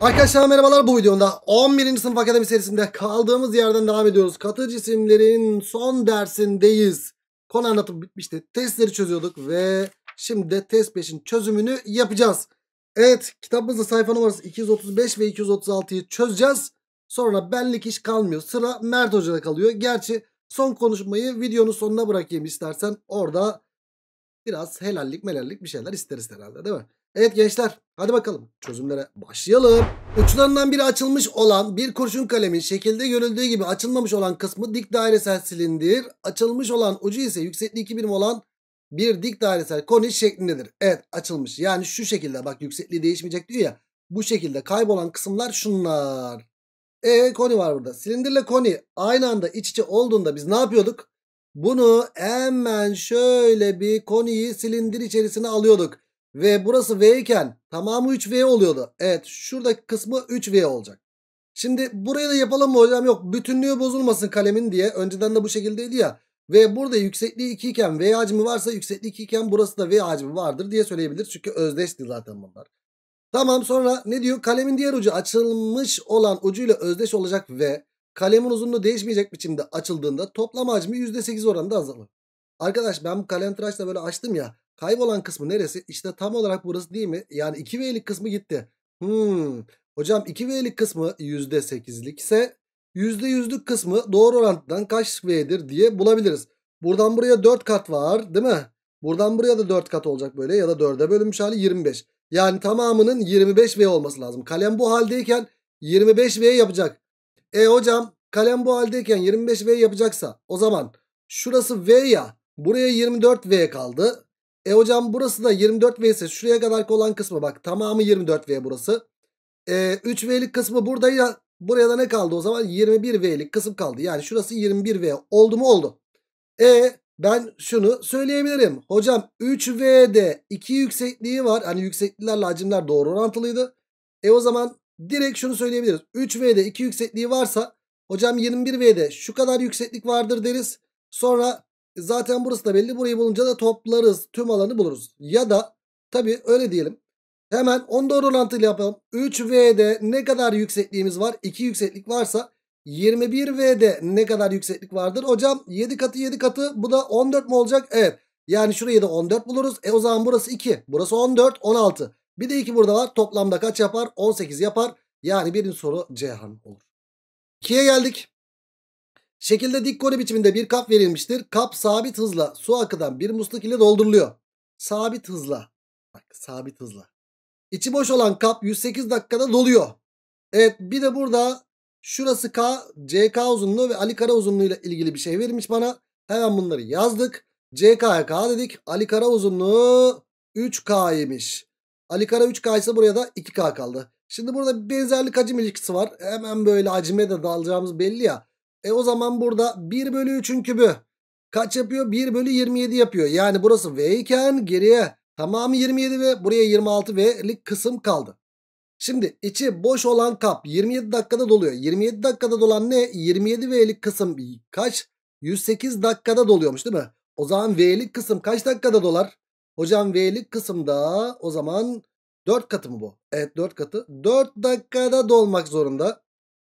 Arkadaşlar merhabalar bu videonda 11. sınıf akademi serisinde kaldığımız yerden devam ediyoruz. Katı cisimlerin son dersindeyiz. Konu anlatım bitmişti. Testleri çözüyorduk ve şimdi de test 5'in çözümünü yapacağız. Evet kitabımızda sayfa numarası 235 ve 236'yı çözeceğiz. Sonra benlik iş kalmıyor. Sıra Mert Hoca'da kalıyor. Gerçi son konuşmayı videonun sonuna bırakayım istersen. Orada biraz helallik melallik bir şeyler isteriz herhalde değil mi? Evet gençler hadi bakalım çözümlere başlayalım. Uçlarından biri açılmış olan bir kurşun kalemin şekilde görüldüğü gibi açılmamış olan kısmı dik dairesel silindir. Açılmış olan ucu ise yüksekliği 2 birim olan bir dik dairesel konik şeklindedir. Evet açılmış yani şu şekilde bak yüksekliği değişmeyecek diyor ya. Bu şekilde kaybolan kısımlar şunlar. E koni var burada. Silindirle koni aynı anda iç içe olduğunda biz ne yapıyorduk? Bunu hemen şöyle bir koniyi silindir içerisine alıyorduk. Ve burası V iken tamamı 3V oluyordu. Evet şuradaki kısmı 3V olacak. Şimdi burayı da yapalım mı hocam? Yok bütünlüğü bozulmasın kalemin diye. Önceden de bu şekildeydi ya. Ve burada yüksekliği 2 iken V hacmi varsa yüksekliği 2 iken burası da V hacmi vardır diye söyleyebilir. Çünkü özdeşti zaten bunlar. Tamam sonra ne diyor? Kalemin diğer ucu açılmış olan ucuyla özdeş olacak ve kalemin uzunluğu değişmeyecek biçimde açıldığında toplam hacmi %8 oranında azalır. Arkadaş ben bu kalem tıraşla böyle açtım ya. Kaybolan kısmı neresi? İşte tam olarak burası değil mi? Yani 2V'lik kısmı gitti. Hmm. Hocam 2V'lik kısmı %8'lik ise %100'lük kısmı doğru orantıdan kaç V'dir diye bulabiliriz. Buradan buraya 4 kat var değil mi? Buradan buraya da 4 kat olacak böyle ya da 4'e bölünmüş hali 25. Yani tamamının 25V olması lazım. Kalem bu haldeyken 25V yapacak. E hocam kalem bu haldeyken 25V yapacaksa o zaman şurası V ya buraya 24V kaldı. E hocam burası da 24 V ise şuraya kadar olan kısmı bak tamamı 24 V burası. E, 3 V'lik kısmı burada ya buraya da ne kaldı o zaman 21 V'lik kısım kaldı. Yani şurası 21 V oldu mu oldu. E ben şunu söyleyebilirim. Hocam 3V'de 2 yüksekliği var. Hani yükseklikler hacimler doğru orantılıydı. E o zaman direkt şunu söyleyebiliriz. 3V'de 2 yüksekliği varsa hocam 21V'de şu kadar yükseklik vardır deriz. Sonra Zaten burası da belli. Burayı bulunca da toplarız. Tüm alanı buluruz. Ya da tabi öyle diyelim. Hemen onu doğru orantıyla yapalım. 3V'de ne kadar yüksekliğimiz var? 2 yükseklik varsa 21V'de ne kadar yükseklik vardır? Hocam 7 katı 7 katı bu da 14 mu olacak? Evet. Yani şurayı da 14 buluruz. E o zaman burası 2. Burası 14 16. Bir de 2 burada var. Toplamda kaç yapar? 18 yapar. Yani birinci soru Cihan olur. 2'ye geldik. Şekilde dik koni biçiminde bir kap verilmiştir. Kap sabit hızla su akıdan bir musluk ile dolduruluyor. Sabit hızla. Bak sabit hızla. İçi boş olan kap 108 dakikada doluyor. Evet bir de burada şurası K, CK uzunluğu ve Ali Kara uzunluğu ile ilgili bir şey verilmiş bana. Hemen bunları yazdık. CK'ya K dedik. Ali Kara uzunluğu 3K'ymiş. Ali Kara 3K ise buraya da 2K kaldı. Şimdi burada benzerlik hacim ilişkisi var. Hemen böyle hacime de dalacağımız belli ya. E o zaman burada 1 bölü 3'ün kübü kaç yapıyor? 1 bölü 27 yapıyor. Yani burası V iken geriye tamamı 27 ve buraya 26 V'lik kısım kaldı. Şimdi içi boş olan kap 27 dakikada doluyor. 27 dakikada dolan ne? 27 V'lik kısım kaç? 108 dakikada doluyormuş değil mi? O zaman V'lik kısım kaç dakikada dolar? Hocam V'lik kısımda o zaman 4 katı mı bu? Evet 4 katı. 4 dakikada dolmak zorunda.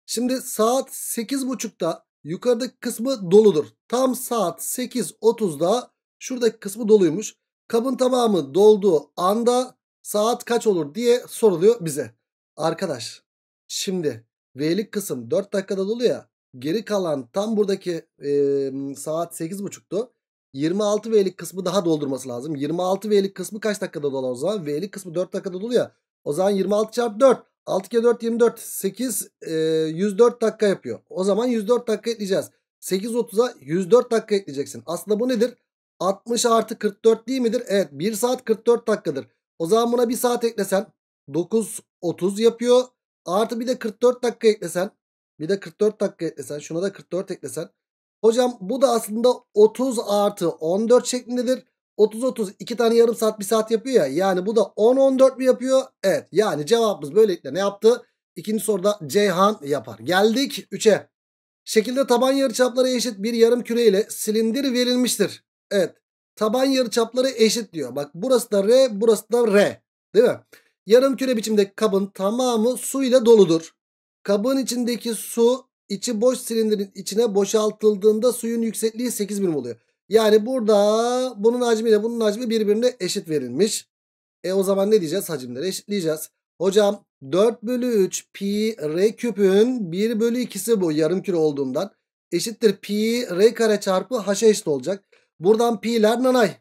Şimdi saat 8.30'da yukarıdaki kısmı doludur. Tam saat 8.30'da şuradaki kısmı doluymuş. Kabın tamamı dolduğu anda saat kaç olur diye soruluyor bize. Arkadaş şimdi V'lik kısım 4 dakikada dolu ya. Geri kalan tam buradaki e, saat 8.30'tu. 26 V'lik kısmı daha doldurması lazım. 26 V'lik kısmı kaç dakikada dolu o zaman? V'lik kısmı 4 dakikada dolu ya. O zaman 26 çarpı 4. 6 kere 4 24 8 e, 104 dakika yapıyor. O zaman 104 dakika ekleyeceğiz. 8.30'a 104 dakika ekleyeceksin. Aslında bu nedir? 60 artı 44 değil midir? Evet 1 saat 44 dakikadır. O zaman buna 1 saat eklesen 9.30 yapıyor. Artı bir de 44 dakika eklesen. Bir de 44 dakika eklesen. Şuna da 44 eklesen. Hocam bu da aslında 30 artı 14 şeklindedir. 30-30 iki tane yarım saat bir saat yapıyor ya. Yani bu da 10-14 mi yapıyor? Evet. Yani cevabımız böylelikle ne yaptı? İkinci soruda Ceyhan yapar. Geldik 3'e. Şekilde taban yarıçapları eşit bir yarım küre ile silindir verilmiştir. Evet. Taban yarıçapları eşit diyor. Bak burası da R, burası da R. Değil mi? Yarım küre biçimdeki kabın tamamı su ile doludur. Kabın içindeki su içi boş silindirin içine boşaltıldığında suyun yüksekliği 8 birim oluyor. Yani burada bunun hacmiyle bunun hacmi birbirine eşit verilmiş. E o zaman ne diyeceğiz? Hacimleri eşitleyeceğiz. Hocam 4 bölü 3 pi r küpün 1 bölü 2'si bu yarım küre olduğundan eşittir pi r kare çarpı h'a eşit olacak. Buradan pi'ler nanay.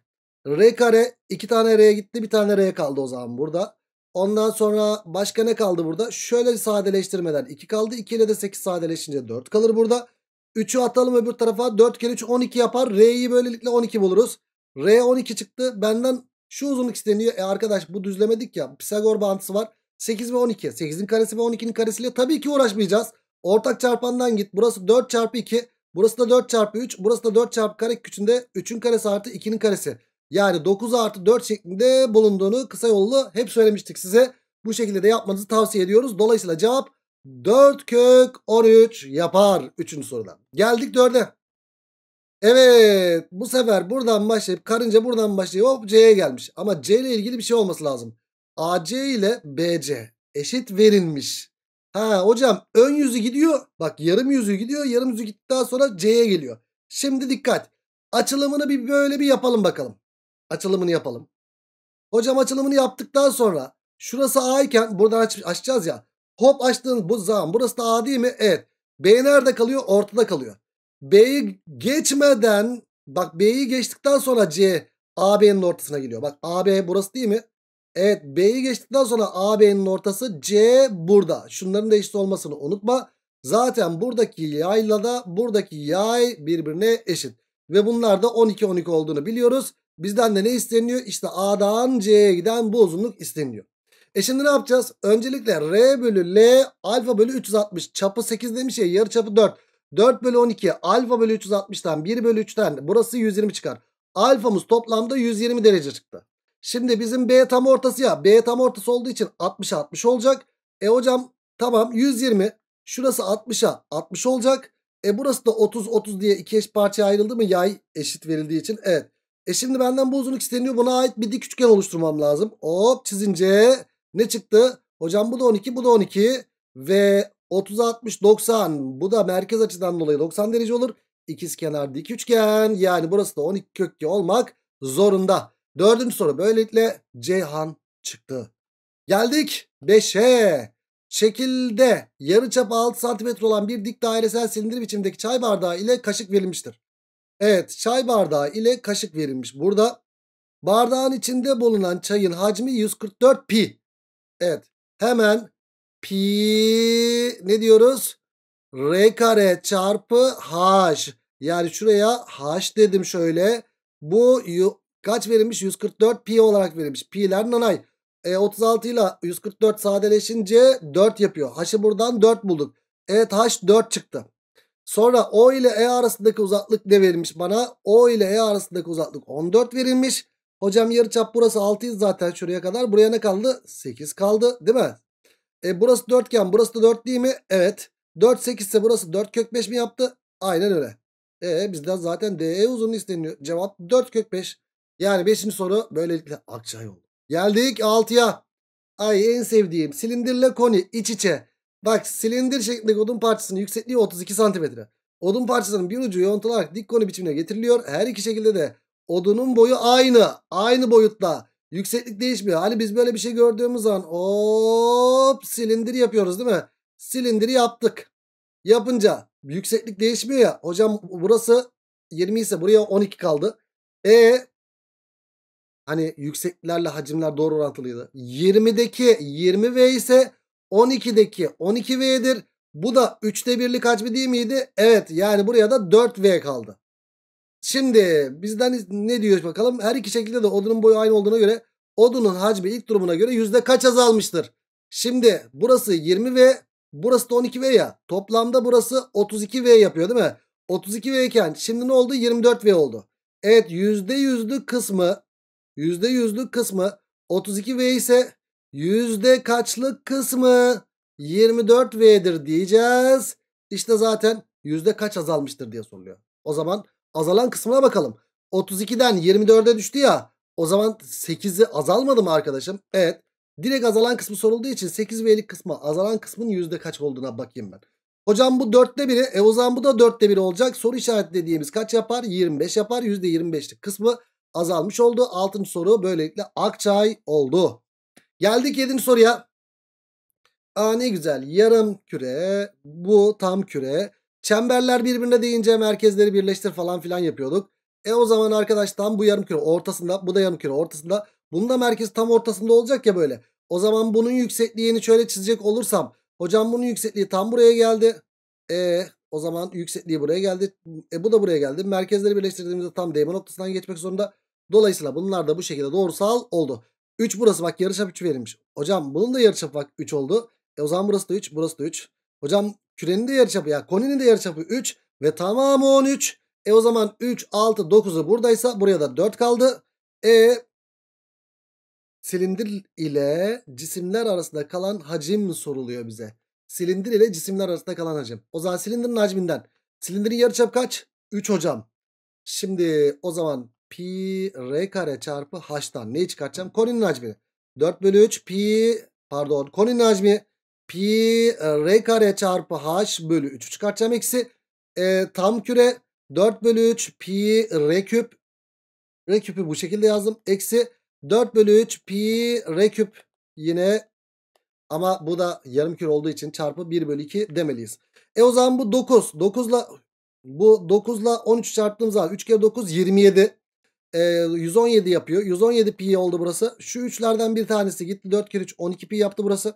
R kare 2 tane r'ye gitti bir tane r kaldı o zaman burada. Ondan sonra başka ne kaldı burada? Şöyle sadeleştirmeden 2 kaldı. 2 ile de 8 sadeleşince 4 kalır burada. 3'ü atalım öbür tarafa. 4 kere 3 12 yapar. R'yi böylelikle 12 buluruz. R 12 çıktı. Benden şu uzunluk isteniyor. E arkadaş bu düzlemedik ya. Pisagor bağıntısı var. 8 ve 12. 8'in karesi ve 12'nin karesiyle tabii ki uğraşmayacağız. Ortak çarpandan git. Burası 4 çarpı 2. Burası da 4 çarpı 3. Burası da 4 çarpı kare küçüğünde 3'ün karesi artı 2'nin karesi. Yani 9 artı 4 şeklinde bulunduğunu kısa yollu hep söylemiştik size. Bu şekilde de yapmanızı tavsiye ediyoruz. Dolayısıyla cevap 4 kök 13 yapar. Üçüncü soruda. Geldik 4'e. Evet bu sefer buradan başlayıp karınca buradan başlayıp hop C'ye gelmiş. Ama C ile ilgili bir şey olması lazım. AC ile BC eşit verilmiş. Ha hocam ön yüzü gidiyor. Bak yarım yüzü gidiyor. Yarım yüzü gittikten sonra C'ye geliyor. Şimdi dikkat. Açılımını bir böyle bir yapalım bakalım. Açılımını yapalım. Hocam açılımını yaptıktan sonra şurası A iken buradan aç, açacağız ya. Hop açtığınız bu zaman burası da A değil mi? Evet. B nerede kalıyor? Ortada kalıyor. B'yi geçmeden bak B'yi geçtikten sonra C AB'nin ortasına geliyor. Bak AB burası değil mi? Evet B'yi geçtikten sonra AB'nin ortası C burada. Şunların da eşit olmasını unutma. Zaten buradaki yayla da buradaki yay birbirine eşit. Ve bunlar da 12-12 olduğunu biliyoruz. Bizden de ne isteniyor? İşte A'dan C'ye giden bu uzunluk isteniyor. E şimdi ne yapacağız? Öncelikle R bölü L alfa bölü 360 çapı 8 demiş ya yarı çapı 4. 4 bölü 12 alfa bölü 360'tan 1 bölü 3'ten burası 120 çıkar. Alfamız toplamda 120 derece çıktı. Şimdi bizim B tam ortası ya. B tam ortası olduğu için 60 60 olacak. E hocam tamam 120. Şurası 60'a 60 olacak. E burası da 30 30 diye iki eş parçaya ayrıldı mı yay eşit verildiği için? Evet. E şimdi benden bu uzunluk isteniyor. Buna ait bir dik üçgen oluşturmam lazım. Hop çizince ne çıktı? Hocam bu da 12 bu da 12 ve 30 60 90 bu da merkez açıdan dolayı 90 derece olur. İkiz kenar dik üçgen yani burası da 12 kökü olmak zorunda. Dördüncü soru böylelikle Ceyhan çıktı. Geldik 5'e. Şekilde yarıçap 6 cm olan bir dik dairesel silindir biçimdeki çay bardağı ile kaşık verilmiştir. Evet çay bardağı ile kaşık verilmiş. Burada bardağın içinde bulunan çayın hacmi 144 pi. Evet. Hemen pi ne diyoruz? R kare çarpı h. Yani şuraya h dedim şöyle. Bu kaç verilmiş? 144 pi olarak verilmiş. Pi'ler nanay. E, 36 ile 144 sadeleşince 4 yapıyor. H'ı buradan 4 bulduk. Evet H 4 çıktı. Sonra O ile E arasındaki uzaklık ne verilmiş bana? O ile E arasındaki uzaklık 14 verilmiş. Hocam yarı çap burası 6'ydı zaten şuraya kadar. Buraya ne kaldı? 8 kaldı değil mi? E burası dörtgen burası da 4 değil mi? Evet. 4 8 ise burası 4 kök 5 mi yaptı? Aynen öyle. E bizden zaten DE uzunluğu isteniyor. Cevap 4 kök 5. Yani 5. soru böylelikle akçay oldu. Geldik 6'ya. Ay en sevdiğim silindirle koni iç içe. Bak silindir şeklindeki odun parçasının yüksekliği 32 santimetre. Odun parçasının bir ucu yontularak dik koni biçimine getiriliyor. Her iki şekilde de Odunun boyu aynı. Aynı boyutta. Yükseklik değişmiyor. Hani biz böyle bir şey gördüğümüz zaman hop silindir yapıyoruz değil mi? Silindiri yaptık. Yapınca yükseklik değişmiyor ya. Hocam burası 20 ise buraya 12 kaldı. E hani yükseklerle hacimler doğru orantılıydı. 20'deki 20V ise 12'deki 12V'dir. Bu da 3'te 1'lik hacmi değil miydi? Evet yani buraya da 4V kaldı. Şimdi bizden ne diyor bakalım? Her iki şekilde de odunun boyu aynı olduğuna göre odunun hacmi ilk durumuna göre yüzde kaç azalmıştır? Şimdi burası 20 ve burası da 12 V ya. Toplamda burası 32 V yapıyor değil mi? 32 V iken şimdi ne oldu? 24 V oldu. Evet yüzde yüzlük kısmı yüzde yüzlük kısmı 32 V ise yüzde kaçlık kısmı 24 V'dir diyeceğiz. İşte zaten yüzde kaç azalmıştır diye soruluyor. O zaman azalan kısmına bakalım. 32'den 24'e düştü ya. O zaman 8'i azalmadı mı arkadaşım? Evet. Direkt azalan kısmı sorulduğu için 8 ve 50 kısmı azalan kısmın yüzde kaç olduğuna bakayım ben. Hocam bu 4'te 1'i e o zaman bu da 4'te 1 olacak. Soru işareti dediğimiz kaç yapar? 25 yapar. Yüzde %25'lik kısmı azalmış oldu. Altın soru böylelikle Akçay oldu. Geldik 7. soruya. Aa ne güzel yarım küre bu tam küre. Çemberler birbirine değince merkezleri birleştir falan filan yapıyorduk. E o zaman arkadaş tam bu yarım küre ortasında bu da yarım küre ortasında. Bunun da merkezi tam ortasında olacak ya böyle. O zaman bunun yüksekliğini şöyle çizecek olursam. Hocam bunun yüksekliği tam buraya geldi. E o zaman yüksekliği buraya geldi. E bu da buraya geldi. Merkezleri birleştirdiğimizde tam değme noktasından geçmek zorunda. Dolayısıyla bunlar da bu şekilde doğrusal oldu. 3 burası bak yarıçap 3 verilmiş. Hocam bunun da yarıçap bak 3 oldu. E o zaman burası da 3 burası da 3. Hocam Kürenin de yarıçapı ya. Koninin de yarıçapı 3 ve tamamı 13. E o zaman 3, 6, 9'u buradaysa buraya da 4 kaldı. E silindir ile cisimler arasında kalan hacim soruluyor bize. Silindir ile cisimler arasında kalan hacim. O zaman silindirin hacminden. Silindirin yarıçap kaç? 3 hocam. Şimdi o zaman pi r kare çarpı h'tan neyi çıkartacağım? Koninin hacmi 4 bölü 3 pi pardon koninin hacmi pi e, r kare çarpı h bölü 3 çıkartacağım eksi. E, tam küre 4 bölü 3 pi r küp. R küpü bu şekilde yazdım. Eksi 4 bölü 3 pi r küp yine ama bu da yarım küre olduğu için çarpı 1 bölü 2 demeliyiz. E o zaman bu 9. 9 la bu 9 ile 13 çarptığım zaman 3 kere 9 27. E, 117 yapıyor. 117 pi oldu burası. Şu üçlerden bir tanesi gitti. 4 kere 3 12 pi yaptı burası.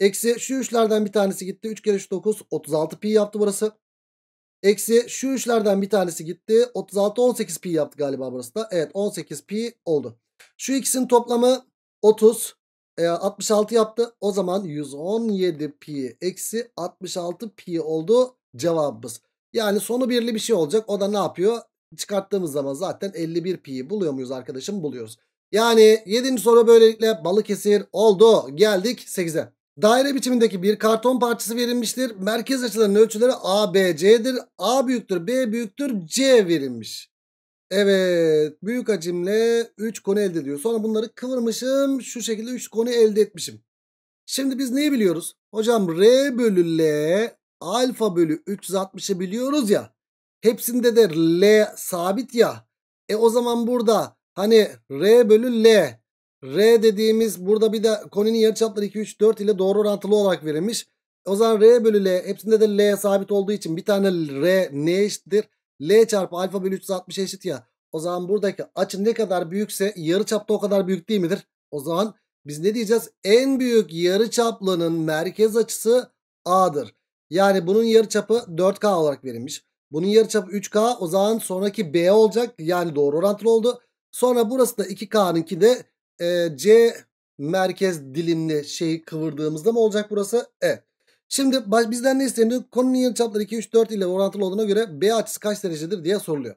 Eksi şu üçlerden bir tanesi gitti. 3 kere 3 9 36 pi yaptı burası. Eksi şu üçlerden bir tanesi gitti. 36 18 pi yaptı galiba burası da. Evet 18 pi oldu. Şu ikisinin toplamı 30 e, 66 yaptı. O zaman 117 pi eksi 66 pi oldu cevabımız. Yani sonu birli bir şey olacak. O da ne yapıyor? Çıkarttığımız zaman zaten 51 pi'yi buluyor muyuz arkadaşım? Buluyoruz. Yani 7. soru böylelikle balık esir oldu. Geldik 8'e. Daire biçimindeki bir karton parçası verilmiştir. Merkez açılarının ölçüleri A, B, C'dir. A büyüktür, B büyüktür, C verilmiş. Evet, büyük hacimle 3 konu elde ediyor. Sonra bunları kıvırmışım. Şu şekilde 3 konu elde etmişim. Şimdi biz neyi biliyoruz? Hocam R bölü L alfa bölü 360'ı biliyoruz ya. Hepsinde de L sabit ya. E o zaman burada hani R bölü L R dediğimiz burada bir de koninin yarıçapları 2, 3, 4 ile doğru orantılı olarak verilmiş. O zaman R bölü L hepsinde de L sabit olduğu için bir tane R ne eşittir? L çarpı alfa bölü 360 eşit ya. O zaman buradaki açı ne kadar büyükse yarıçapta o kadar büyük değil midir? O zaman biz ne diyeceğiz? En büyük yarıçaplının merkez açısı A'dır. Yani bunun yarıçapı 4K olarak verilmiş. Bunun yarıçapı 3K o zaman sonraki B olacak. Yani doğru orantılı oldu. Sonra burası da 2K'nınki de e, C merkez dilimli şeyi kıvırdığımızda mı olacak burası? Evet. Şimdi baş, bizden ne isteniyor? Konunun yarı çapları 2, 3, 4 ile orantılı olduğuna göre B açısı kaç derecedir diye soruluyor.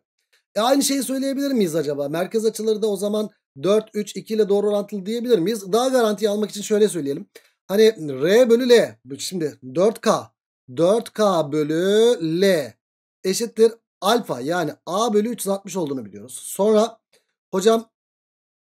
E aynı şeyi söyleyebilir miyiz acaba? Merkez açıları da o zaman 4, 3, 2 ile doğru orantılı diyebilir miyiz? Daha garanti almak için şöyle söyleyelim. Hani R bölü L. Şimdi 4K. 4K bölü L eşittir alfa yani A bölü 360 olduğunu biliyoruz. Sonra hocam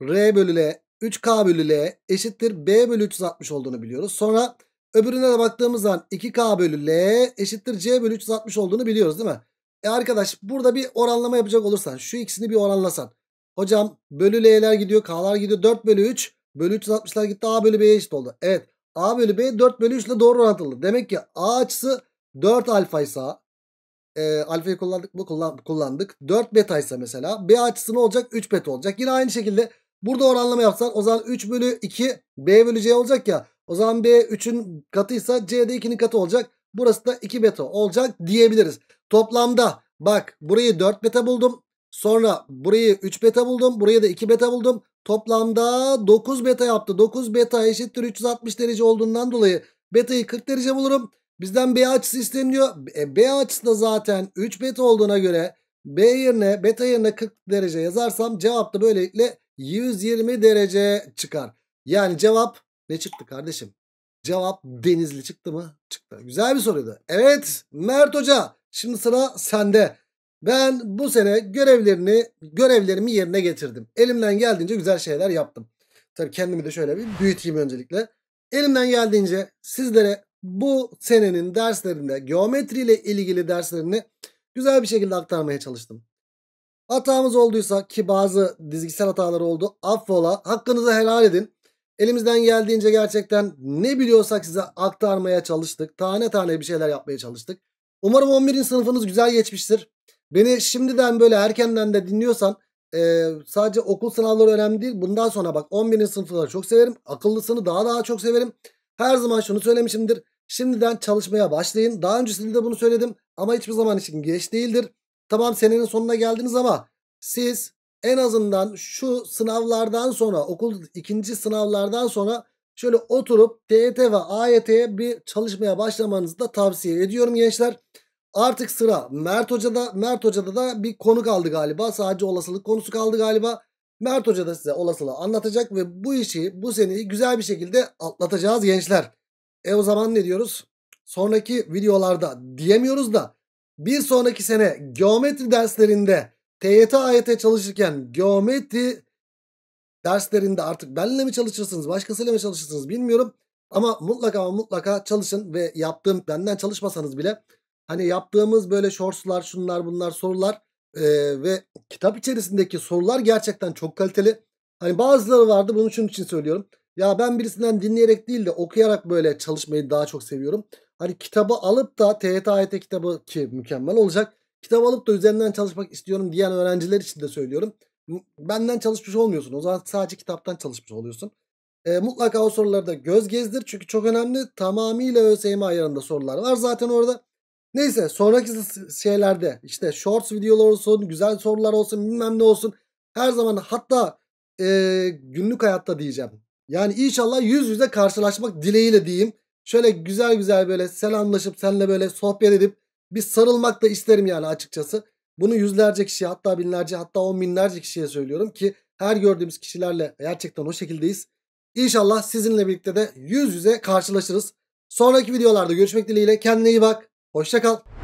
R bölü L 3K bölü L eşittir B bölü 360 olduğunu biliyoruz. Sonra öbürüne de baktığımız zaman 2K bölü L eşittir C bölü 360 olduğunu biliyoruz değil mi? E arkadaş burada bir oranlama yapacak olursan şu ikisini bir oranlasan. Hocam bölü L'ler gidiyor K'lar gidiyor 4 bölü 3 bölü 360'lar gitti A bölü B'ye eşit oldu. Evet A bölü B 4 bölü 3 ile doğru orantılı. Demek ki A açısı 4 alfa ise e, alfayı kullandık mı? kullandık. 4 beta ise mesela B açısı ne olacak? 3 beta olacak. Yine aynı şekilde Burada oranlama yapsan o zaman 3 bölü 2 B bölü C olacak ya. O zaman B 3'ün katıysa C de 2'nin katı olacak. Burası da 2 beta olacak diyebiliriz. Toplamda bak burayı 4 beta buldum. Sonra burayı 3 beta buldum. buraya da 2 beta buldum. Toplamda 9 beta yaptı. 9 beta eşittir 360 derece olduğundan dolayı betayı 40 derece bulurum. Bizden B açısı isteniyor. E, B açısı da zaten 3 beta olduğuna göre B yerine beta yerine 40 derece yazarsam cevap da böylelikle 120 derece çıkar. Yani cevap ne çıktı kardeşim? Cevap denizli çıktı mı? Çıktı. Güzel bir soruydu. Evet Mert Hoca şimdi sıra sende. Ben bu sene görevlerini görevlerimi yerine getirdim. Elimden geldiğince güzel şeyler yaptım. Tabii kendimi de şöyle bir büyüteyim öncelikle. Elimden geldiğince sizlere bu senenin derslerinde geometriyle ilgili derslerini güzel bir şekilde aktarmaya çalıştım. Hatamız olduysa ki bazı dizgisel hataları oldu affola hakkınızı helal edin. Elimizden geldiğince gerçekten ne biliyorsak size aktarmaya çalıştık. Tane tane bir şeyler yapmaya çalıştık. Umarım 11. sınıfınız güzel geçmiştir. Beni şimdiden böyle erkenden de dinliyorsan e, sadece okul sınavları önemli değil. Bundan sonra bak 11. sınıfları çok severim. Akıllısını daha daha çok severim. Her zaman şunu söylemişimdir. Şimdiden çalışmaya başlayın. Daha öncesinde de bunu söyledim ama hiçbir zaman için geç değildir. Tamam senenin sonuna geldiniz ama siz en azından şu sınavlardan sonra okul ikinci sınavlardan sonra şöyle oturup TET e ve AYT'ye e bir çalışmaya başlamanızı da tavsiye ediyorum gençler. Artık sıra Mert Hoca'da. Mert Hoca'da da bir konu kaldı galiba. Sadece olasılık konusu kaldı galiba. Mert Hoca da size olasılığı anlatacak ve bu işi bu seneyi güzel bir şekilde atlatacağız gençler. E o zaman ne diyoruz? Sonraki videolarda diyemiyoruz da bir sonraki sene geometri derslerinde TYT AYT çalışırken geometri derslerinde artık benle mi çalışırsınız başkasıyla mı çalışırsınız bilmiyorum. Ama mutlaka ama mutlaka çalışın ve yaptığım benden çalışmasanız bile hani yaptığımız böyle shortslar şunlar bunlar sorular e, ve kitap içerisindeki sorular gerçekten çok kaliteli. Hani bazıları vardı bunun için için söylüyorum. Ya ben birisinden dinleyerek değil de okuyarak böyle çalışmayı daha çok seviyorum hani kitabı alıp da TYT kitabı ki mükemmel olacak. Kitabı alıp da üzerinden çalışmak istiyorum diyen öğrenciler için de söylüyorum. Benden çalışmış olmuyorsun. O zaman sadece kitaptan çalışmış oluyorsun. E, mutlaka o sorularda göz gezdir. Çünkü çok önemli. Tamamıyla ÖSYM ayarında sorular var. Zaten orada Neyse sonraki şeylerde işte shorts videolar olsun, güzel sorular olsun, bilmem ne olsun. Her zaman hatta e, günlük hayatta diyeceğim. Yani inşallah yüz yüze karşılaşmak dileğiyle diyeyim şöyle güzel güzel böyle selamlaşıp seninle böyle sohbet edip bir sarılmak da isterim yani açıkçası. Bunu yüzlerce kişi hatta binlerce hatta on binlerce kişiye söylüyorum ki her gördüğümüz kişilerle gerçekten o şekildeyiz. İnşallah sizinle birlikte de yüz yüze karşılaşırız. Sonraki videolarda görüşmek dileğiyle kendine iyi bak. Hoşçakal.